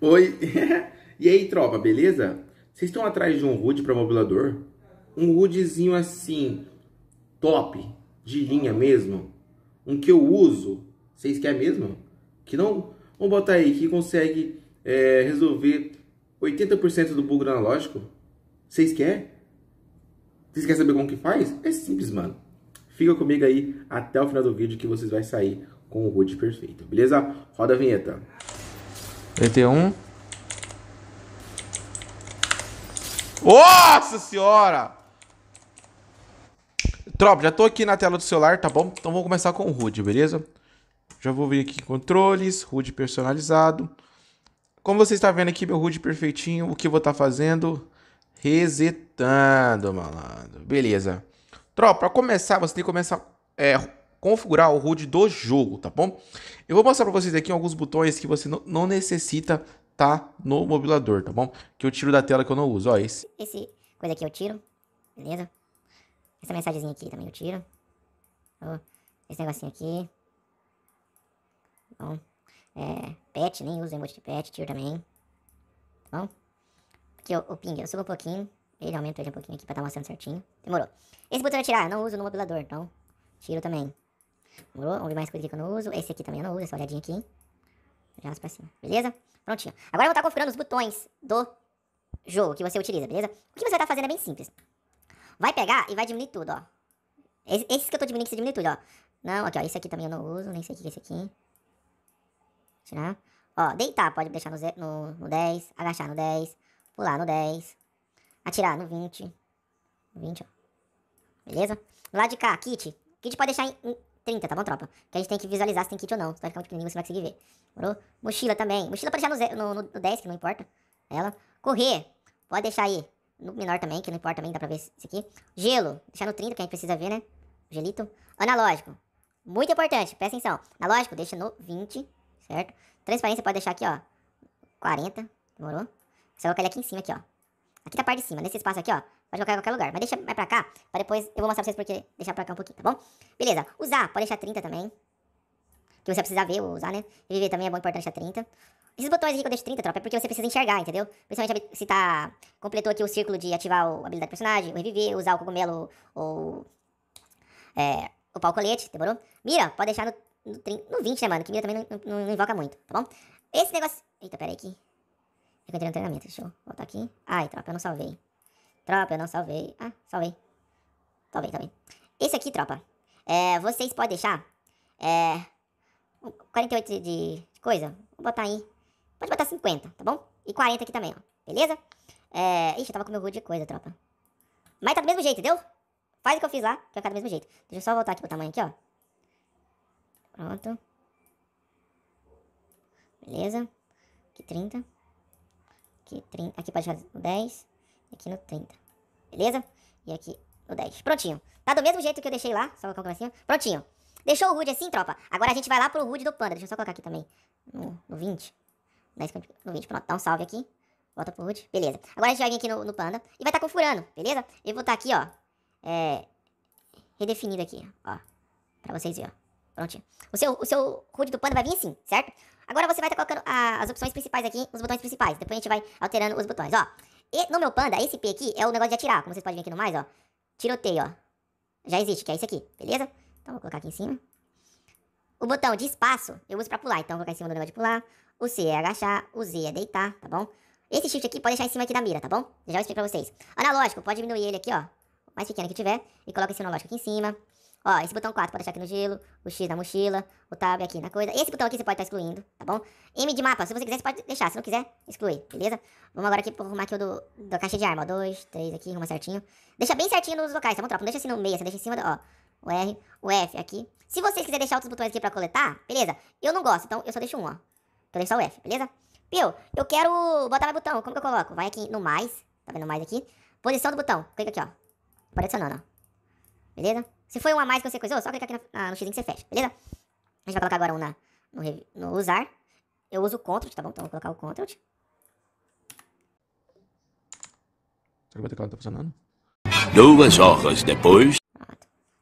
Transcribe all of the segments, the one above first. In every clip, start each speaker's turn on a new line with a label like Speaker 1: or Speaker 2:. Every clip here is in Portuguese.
Speaker 1: Oi! e aí, tropa, beleza? Vocês estão atrás de um Rude para mobilador? Um Rudezinho assim, top, de linha mesmo? Um que eu uso? Vocês querem mesmo? Que não? Vamos botar aí, que consegue é, resolver 80% do bug analógico? Vocês querem? Vocês querem saber como que faz? É simples, mano. Fica comigo aí até o final do vídeo que vocês vai sair com o HUD perfeito, beleza? Roda a vinheta. ET1. Nossa senhora! Tropa, já tô aqui na tela do celular, tá bom? Então vamos começar com o HUD, beleza? Já vou vir aqui em controles, HUD personalizado. Como você está vendo aqui, meu HUD perfeitinho, o que eu vou estar tá fazendo? Resetando, malandro. Beleza. Tropa, para começar, você tem que começar é, configurar o HUD do jogo, tá bom? Eu vou mostrar para vocês aqui alguns botões que você não necessita tá no mobilador, tá bom? Que eu tiro da tela que eu não uso, ó, esse.
Speaker 2: Esse coisa aqui eu tiro, beleza? Essa mensagenzinha aqui também eu tiro. esse negocinho aqui. Bom, é, pet, nem uso emoji de pet, tiro também. Tá bom? Aqui ó, o ping, eu subo um pouquinho, ele aumenta ele um pouquinho aqui pra estar tá mostrando certinho. Demorou. Esse botão eu tirar, não uso no mobilador, então tiro também. Demorou? ver mais coisa aqui que eu não uso. Esse aqui também eu não uso, essa olhadinha aqui. Já pra cima, beleza? Prontinho. Agora eu vou estar configurando os botões do jogo que você utiliza, beleza? O que você vai tá estar fazendo é bem simples. Vai pegar e vai diminuir tudo, ó. Esses que eu tô diminuindo, que você diminui tudo, ó. Não, aqui, ó. Esse aqui também eu não uso, nem sei o que é esse aqui. Tirar. Ó, deitar, pode deixar no, no, no 10, agachar no 10, pular no 10, atirar no 20. 20, ó. Beleza? lá lado de cá, kit. Kit pode deixar em, em 30, tá bom, tropa? Que a gente tem que visualizar se tem kit ou não. Se vai ficar muito pequenininho, você vai conseguir ver. Morou? Mochila também. Mochila pra deixar no, no, no 10, que não importa. Ela. Correr. Pode deixar aí no menor também, que não importa também, dá pra ver isso aqui. Gelo. Deixar no 30, que a gente precisa ver, né? Gelito. Analógico. Muito importante, presta atenção. Analógico, deixa no 20, certo? Transparência pode deixar aqui, ó. 40, demorou? Você coloca ele aqui em cima, aqui, ó. Aqui na parte de cima, nesse espaço aqui, ó. Pode colocar em qualquer lugar. Mas deixa mais pra cá, pra depois eu vou mostrar pra vocês porque deixar pra cá um pouquinho, tá bom? Beleza. Usar, pode deixar 30 também. Que você precisa ver ou usar, né? E viver também é bom importante deixar 30. Esses botões aqui que eu deixo 30, tropa, é porque você precisa enxergar, entendeu? Principalmente se tá... Completou aqui o círculo de ativar o, a habilidade do personagem, o reviver, usar o cogumelo ou... É... O pau-colete, demorou? Mira, pode deixar no, no, 30, no 20, né, mano? Que mira também não, não, não invoca muito, tá bom? Esse negócio... Eita, pera aí que... Eu entrei no treinamento, deixa eu voltar aqui. Ai, tropa, eu não salvei. Tropa, eu não salvei. Ah, salvei. Salvei, salvei. Esse aqui, tropa. É, vocês podem deixar. É. 48 de, coisa. Vou botar aí. Pode botar 50, tá bom? E 40 aqui também, ó. Beleza? É... Ixi, eu tava com meu rude de coisa, tropa. Mas tá do mesmo jeito, entendeu? Faz o que eu fiz lá, que vai ficar do mesmo jeito. Deixa eu só voltar aqui pro tamanho aqui, ó. Pronto. Beleza. Aqui 30. Aqui 30. Aqui pode ficar 10 aqui no 30. Beleza? E aqui no 10. Prontinho. Tá do mesmo jeito que eu deixei lá. Só colocar um assim. Prontinho. Deixou o HUD assim, tropa. Agora a gente vai lá pro HUD do Panda. Deixa eu só colocar aqui também. No, no 20. no 20. Pronto. Dá um salve aqui. Volta pro HUD. Beleza. Agora a gente vai vir aqui no, no Panda. E vai estar tá confurando. Beleza? Eu vou estar tá aqui, ó. É... Redefinido aqui, ó. Pra vocês verem, ó. Prontinho. O seu, o seu HUD do Panda vai vir assim, certo? Agora você vai estar tá colocando a, as opções principais aqui, os botões principais. Depois a gente vai alterando os botões, ó. E no meu panda, esse P aqui é o negócio de atirar. Como vocês podem ver aqui no mais, ó. Tiroteio, ó. Já existe, que é isso aqui, beleza? Então vou colocar aqui em cima. O botão de espaço eu uso pra pular, então vou colocar em cima do negócio de pular. O C é agachar, o Z é deitar, tá bom? Esse shift aqui pode deixar em cima aqui da mira, tá bom? já explico pra vocês. Analógico, pode diminuir ele aqui, ó. O mais pequeno que tiver. E coloca esse analógico aqui em cima. Ó, esse botão 4 pode deixar aqui no gelo, o X na mochila, o Tab aqui na coisa. Esse botão aqui você pode estar tá excluindo, tá bom? M de mapa, se você quiser, você pode deixar. Se não quiser, exclui, beleza? Vamos agora aqui arrumar aqui o do, da caixa de arma, ó. 2, 3 aqui, arruma certinho. Deixa bem certinho nos locais, tá bom, tropa? Não deixa assim no meio, você deixa em cima, do, ó. O R, o F aqui. Se vocês quiserem deixar outros botões aqui pra coletar, beleza? Eu não gosto, então eu só deixo um, ó. Então eu deixo só o F, beleza? Pio, eu quero botar mais botão. Como que eu coloco? Vai aqui no mais, tá vendo mais aqui? Posição do botão. Clica aqui, ó. Pode adicionando, ó beleza? Se foi um a mais que você coisou, só clicar aqui na, no x que você fecha, beleza? A gente vai colocar agora um na, no, no usar. Eu uso o control, tá bom? Então vou colocar o control.
Speaker 1: Será que o teclado tá funcionando? Duas horas depois.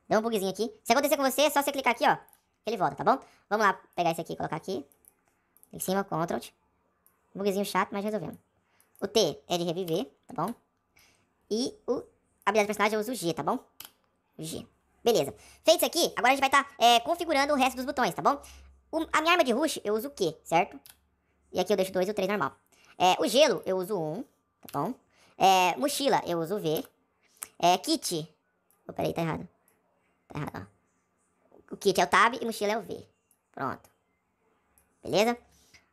Speaker 2: Deu um bugzinho aqui. Se acontecer com você, é só você clicar aqui, ó. Ele volta, tá bom? Vamos lá pegar esse aqui e colocar aqui. Em cima, Ctrl. Bugzinho chato, mas resolvemos. O T é de reviver, tá bom? E o a habilidade do personagem eu uso o G, tá bom? G. Beleza. Feito isso aqui, agora a gente vai estar tá, é, configurando o resto dos botões, tá bom? O, a minha arma de rush, eu uso o Q, certo? E aqui eu deixo 2 e o 3 normal. É, o gelo, eu uso 1, um, tá bom? É, mochila, eu uso V. É, kit. Oh, peraí, tá errado. Tá errado, ó. O kit é o tab e mochila é o V. Pronto. Beleza?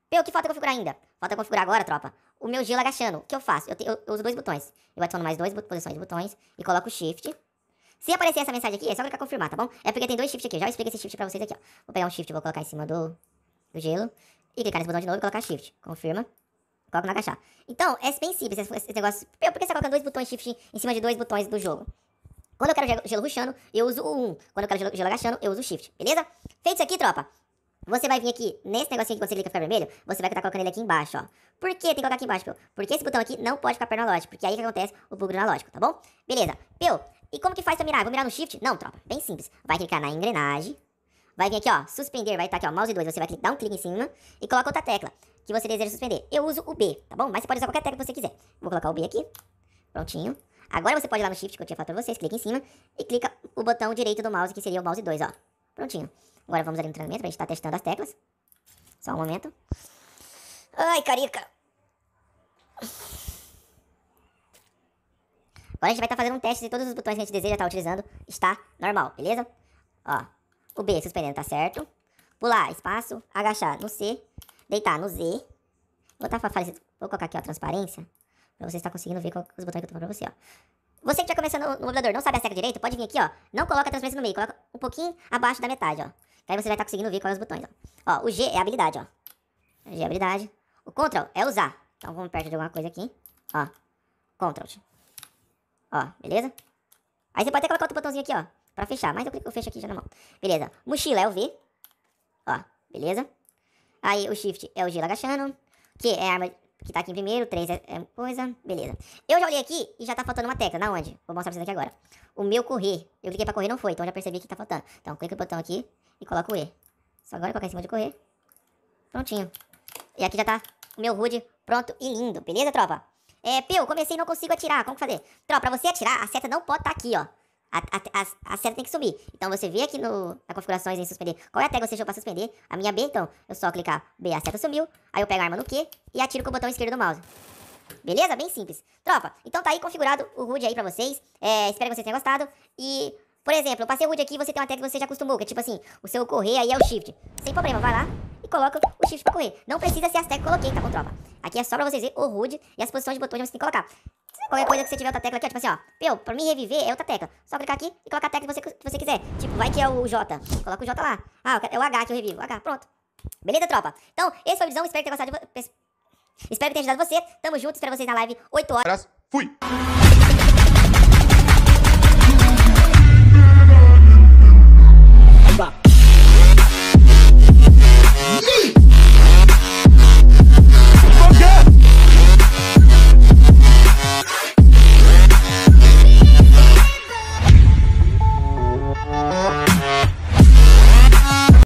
Speaker 2: Pelo o que falta configurar ainda? Falta configurar agora, tropa, o meu gelo agachando. O que eu faço? Eu, te, eu, eu uso dois botões. Eu adiciono mais duas posições de botões e coloco o shift se aparecer essa mensagem aqui, é só clicar confirmar, tá bom? É porque tem dois shifts aqui, eu já expliquei esse shift pra vocês aqui, ó. Vou pegar um shift, vou colocar em cima do, do gelo. E clicar nesse botão de novo e colocar shift. Confirma. Coloca na caixa. Então, é bem simples esse, esse negócio. Por que você tá coloca dois botões shift em cima de dois botões do jogo? Quando eu quero gelo ruxando, eu uso o 1. Quando eu quero gelo, gelo agachando, eu uso o shift, beleza? Feito isso aqui, tropa. Você vai vir aqui nesse negocinho que você clica ficar vermelho, você vai estar tá colocando ele aqui embaixo, ó. Por que tem que colocar aqui embaixo, Pio? Porque esse botão aqui não pode ficar lógica, porque aí que acontece o bug analógico, tá bom? Beleza. Pio, e como que faz pra mirar? Ah, vou mirar no shift? Não, tropa. Bem simples. Vai clicar na engrenagem. Vai vir aqui, ó. Suspender. Vai estar tá aqui, ó. Mouse 2. Você vai dar um clique em cima e coloca outra tecla que você deseja suspender. Eu uso o B, tá bom? Mas você pode usar qualquer tecla que você quiser. Vou colocar o B aqui. Prontinho. Agora você pode ir lá no shift que eu tinha falado pra vocês. Clica em cima e clica o botão direito do mouse, que seria o mouse 2, ó. Prontinho. Agora vamos ali no treinamento pra gente estar tá testando as teclas. Só um momento. Ai, carica. Agora a gente vai estar tá fazendo um teste se todos os botões que a gente deseja estar tá utilizando está normal, beleza? Ó, o B suspendendo tá certo. Pular, espaço. Agachar no C. Deitar no Z. Vou, tá, vou colocar aqui, ó, transparência. Pra você estar conseguindo ver qual, os botões que eu tô falando pra você, ó. Você que já tá começando no modulador não sabe a seca direito, pode vir aqui, ó. Não coloca a transparência no meio, coloca um pouquinho abaixo da metade, ó. Que aí você vai estar tá conseguindo ver quais os botões, ó. Ó, o G é habilidade, ó. G é habilidade. O Ctrl é usar. Então vamos perto de alguma coisa aqui, ó. Ctrl. Ó, beleza? Aí você pode até colocar outro botãozinho aqui, ó. Pra fechar. Mas eu clico, eu fecho aqui já na mão. Beleza. Mochila é o V. Ó, beleza? Aí o shift é o gelo agachando. Que é a arma que tá aqui em primeiro. 3 é, é coisa. Beleza. Eu já olhei aqui e já tá faltando uma tecla. Na onde? Vou mostrar pra vocês aqui agora. O meu correr. Eu cliquei pra correr, não foi. Então já percebi que tá faltando. Então clica no botão aqui e coloca o E. Só agora colocar em cima de correr. Prontinho. E aqui já tá o meu HUD pronto e lindo. Beleza, tropa? É, Peu, comecei e não consigo atirar. Como fazer? Tro, pra você atirar, a seta não pode estar tá aqui, ó. A, a, a, a, seta tem que subir. Então você vê aqui no, na configurações em suspender. Qual é a tag você deixou pra suspender? A minha B, então. Eu só clicar B, a seta sumiu. Aí eu pego a arma no Q e atiro com o botão esquerdo do mouse. Beleza? Bem simples. Tropa, então tá aí configurado o HUD aí pra vocês. É, espero que vocês tenham gostado. E, por exemplo, eu passei o HUD aqui e você tem uma tag que você já acostumou. Que é tipo assim, o seu correr aí é o Shift. Sem problema, vai lá e coloca o Shift pra correr. Não precisa ser as tags que eu coloquei, tá bom, tropa? Aqui é só pra vocês verem o HUD e as posições de botões que você tem que colocar. Qualquer coisa que você tiver outra tecla aqui, ó, tipo assim, ó. Meu, pra mim reviver é outra tecla. Só clicar aqui e colocar a tecla que você, que você quiser. Tipo, vai que é o J. Coloca o J lá. Ah, é o H que eu revivo. H, pronto. Beleza, tropa? Então, esse foi o visão. Espero que tenha gostado de... Espero que tenha ajudado você. Tamo junto. Espero vocês na live 8 horas. Fui!